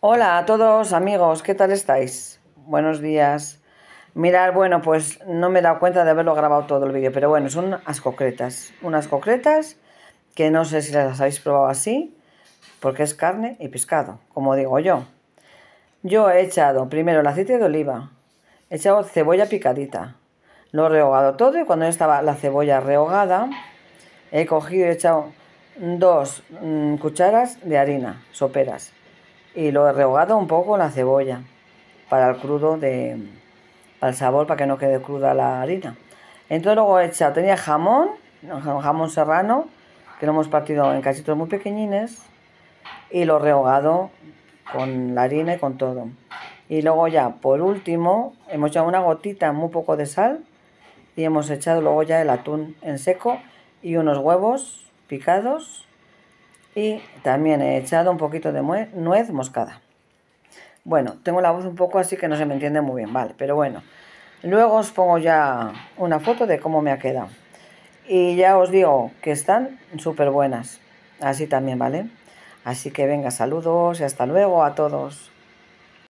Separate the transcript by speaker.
Speaker 1: Hola a todos amigos, ¿qué tal estáis? Buenos días. Mirar, bueno, pues no me he dado cuenta de haberlo grabado todo el vídeo, pero bueno, son unas concretas. Unas concretas que no sé si las habéis probado así, porque es carne y pescado, como digo yo. Yo he echado primero el aceite de oliva, he echado cebolla picadita, lo he rehogado todo y cuando estaba la cebolla rehogada, he cogido y he echado dos mm, cucharas de harina, soperas y lo he rehogado un poco la cebolla para el crudo de para el sabor para que no quede cruda la harina entonces luego he echado tenía jamón jamón serrano que lo hemos partido en cachitos muy pequeñines y lo he rehogado con la harina y con todo y luego ya por último hemos echado una gotita muy poco de sal y hemos echado luego ya el atún en seco y unos huevos picados y también he echado un poquito de nuez moscada. Bueno, tengo la voz un poco así que no se me entiende muy bien, vale, pero bueno. Luego os pongo ya una foto de cómo me ha quedado. Y ya os digo que están súper buenas. Así también, ¿vale? Así que venga, saludos y hasta luego a todos.